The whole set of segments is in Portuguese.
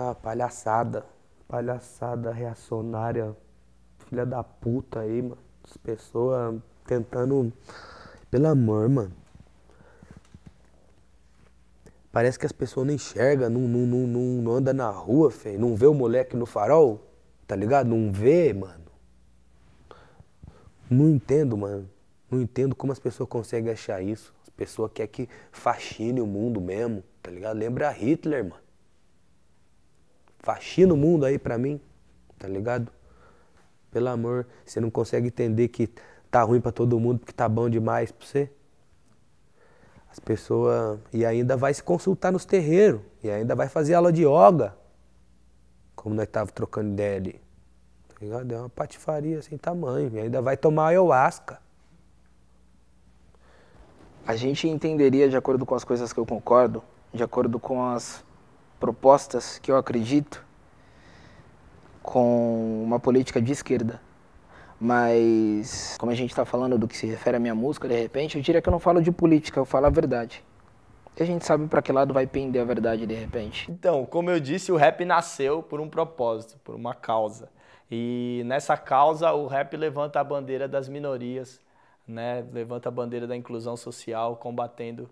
Ah, palhaçada. Palhaçada reacionária. Filha da puta aí, mano. As pessoas tentando. Pelo amor, mano. Parece que as pessoas não enxergam, não, não, não, não, anda na rua, feio. Não vê o moleque no farol, tá ligado? Não vê, mano. Não entendo, mano. Não entendo como as pessoas conseguem achar isso. As pessoas querem que faxine o mundo mesmo, tá ligado? Lembra Hitler, mano faxina o mundo aí pra mim, tá ligado? Pelo amor, você não consegue entender que tá ruim para todo mundo porque tá bom demais pra você? As pessoas. E ainda vai se consultar nos terreiros. E ainda vai fazer aula de yoga. Como nós estávamos trocando ideia ali. Tá ligado? É uma patifaria sem tamanho. E ainda vai tomar ayahuasca. A gente entenderia, de acordo com as coisas que eu concordo, de acordo com as propostas que eu acredito com uma política de esquerda. Mas, como a gente está falando do que se refere à minha música, de repente, eu diria que eu não falo de política, eu falo a verdade. E a gente sabe para que lado vai pender a verdade de repente. Então, como eu disse, o rap nasceu por um propósito, por uma causa. E nessa causa, o rap levanta a bandeira das minorias, né? levanta a bandeira da inclusão social, combatendo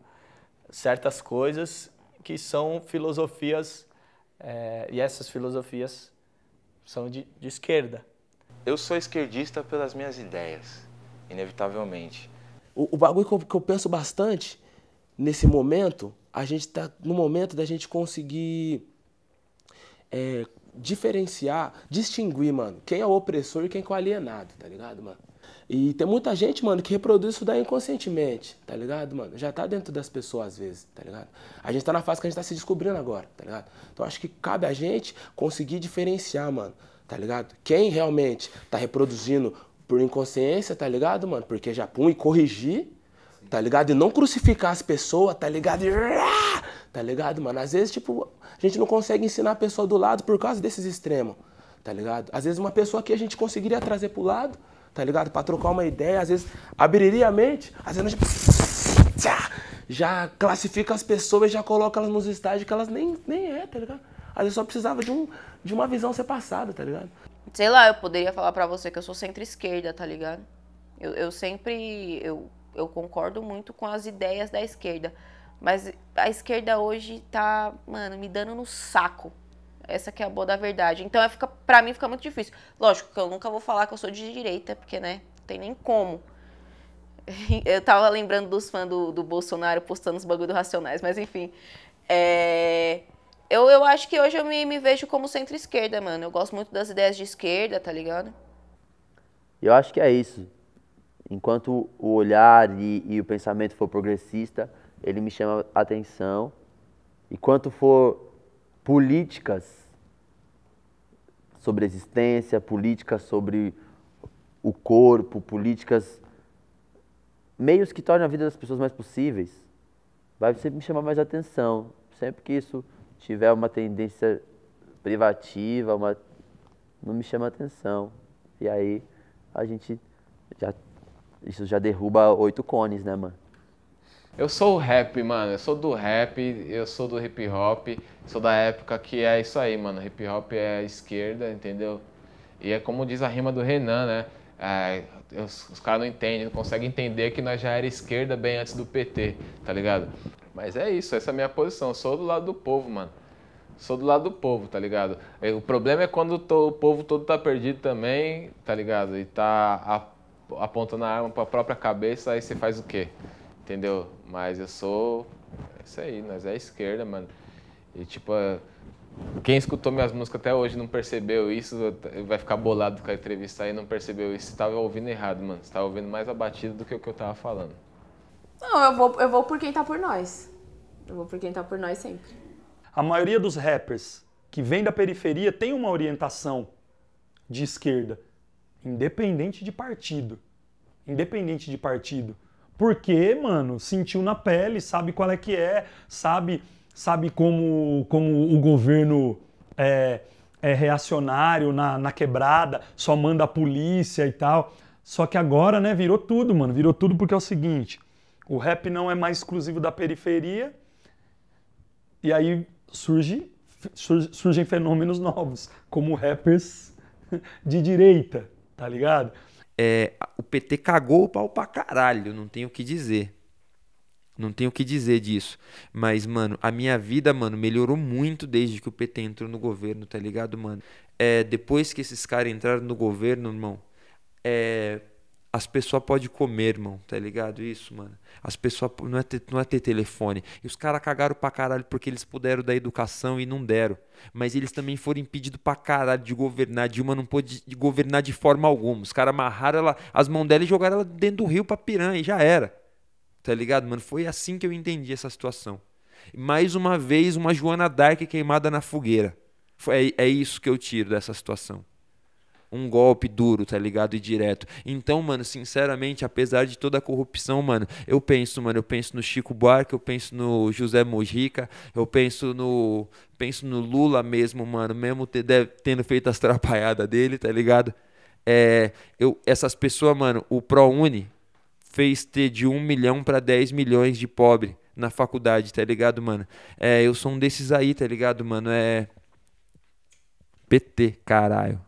certas coisas que são filosofias, é, e essas filosofias são de, de esquerda. Eu sou esquerdista pelas minhas ideias, inevitavelmente. O, o bagulho que eu, que eu, penso bastante nesse momento, a gente está no momento da gente conseguir é, diferenciar, distinguir, mano, quem é o opressor e quem é o alienado, tá ligado, mano? E tem muita gente, mano, que reproduz isso daí inconscientemente, tá ligado, mano? Já tá dentro das pessoas às vezes, tá ligado? A gente tá na fase que a gente tá se descobrindo agora, tá ligado? Então acho que cabe a gente conseguir diferenciar, mano, tá ligado? Quem realmente tá reproduzindo por inconsciência, tá ligado, mano? Porque já pum e corrigir, tá ligado? E não crucificar as pessoas, tá ligado? E tá ligado, mano? Às vezes, tipo, a gente não consegue ensinar a pessoa do lado por causa desses extremos, tá ligado? Às vezes uma pessoa que a gente conseguiria trazer pro lado tá ligado? Para trocar uma ideia, às vezes abriria a mente, às vezes já, já classifica as pessoas, já coloca elas nos estágios que elas nem, nem é, tá ligado? Às vezes só precisava de, um, de uma visão ser passada, tá ligado? Sei lá, eu poderia falar para você que eu sou centro-esquerda, tá ligado? Eu, eu sempre. Eu, eu concordo muito com as ideias da esquerda. Mas a esquerda hoje tá, mano, me dando no saco. Essa que é a boa da verdade. Então, é fica, pra mim fica muito difícil. Lógico que eu nunca vou falar que eu sou de direita, porque, né, não tem nem como. Eu tava lembrando dos fãs do, do Bolsonaro postando os bagulho racionais, mas enfim. É... Eu, eu acho que hoje eu me, me vejo como centro-esquerda, mano. Eu gosto muito das ideias de esquerda, tá ligado? Eu acho que é isso. Enquanto o olhar e, e o pensamento for progressista, ele me chama atenção. E quanto for políticas sobre existência, políticas sobre o corpo, políticas, meios que tornam a vida das pessoas mais possíveis, vai sempre me chamar mais atenção. Sempre que isso tiver uma tendência privativa, uma, não me chama atenção. E aí a gente já isso já derruba oito cones, né, mano? Eu sou o rap, mano. Eu sou do rap, eu sou do hip hop. Sou da época que é isso aí, mano. Hip hop é esquerda, entendeu? E é como diz a rima do Renan, né? É, os, os caras não entendem, não conseguem entender que nós já era esquerda bem antes do PT, tá ligado? Mas é isso, essa é a minha posição. Eu sou do lado do povo, mano. Sou do lado do povo, tá ligado? É, o problema é quando o povo todo tá perdido também, tá ligado? E tá apontando a arma pra própria cabeça, aí você faz o quê? entendeu? Mas eu sou. É isso aí, nós é esquerda, mano. E tipo, quem escutou minhas músicas até hoje não percebeu isso, vai ficar bolado com a entrevista aí, não percebeu isso, você tava ouvindo errado, mano. Você tava ouvindo mais abatido do que o que eu tava falando. Não, eu vou, eu vou por quem tá por nós. Eu vou por quem tá por nós sempre. A maioria dos rappers que vem da periferia tem uma orientação de esquerda, independente de partido. Independente de partido. Porque, mano, sentiu na pele, sabe qual é que é, sabe, sabe como, como o governo é, é reacionário na, na quebrada, só manda a polícia e tal. Só que agora, né, virou tudo, mano. Virou tudo porque é o seguinte: o rap não é mais exclusivo da periferia. E aí surge, surgem fenômenos novos, como rappers de direita, tá ligado? é, o PT cagou o pau pra caralho, não tenho o que dizer. Não tenho o que dizer disso. Mas, mano, a minha vida, mano, melhorou muito desde que o PT entrou no governo, tá ligado, mano? É, depois que esses caras entraram no governo, irmão, é, as pessoas podem comer, irmão, tá ligado? Isso, mano. As pessoas. Não é ter, não é ter telefone. E os caras cagaram pra caralho porque eles puderam dar educação e não deram. Mas eles também foram impedidos pra caralho de governar. Dilma não pôde governar de forma alguma. Os caras amarraram ela, as mãos dela e jogaram ela dentro do rio pra piranha e já era. Tá ligado, mano? Foi assim que eu entendi essa situação. Mais uma vez, uma Joana Dark queimada na fogueira. É, é isso que eu tiro dessa situação um golpe duro, tá ligado? E direto. Então, mano, sinceramente, apesar de toda a corrupção, mano, eu penso, mano, eu penso no Chico Buarque, eu penso no José Mojica, eu penso no penso no Lula mesmo, mano, mesmo tendo feito as trapalhadas dele, tá ligado? É, eu, essas pessoas, mano, o ProUni fez ter de 1 milhão para 10 milhões de pobre na faculdade, tá ligado, mano? É, eu sou um desses aí, tá ligado, mano? É PT, caralho.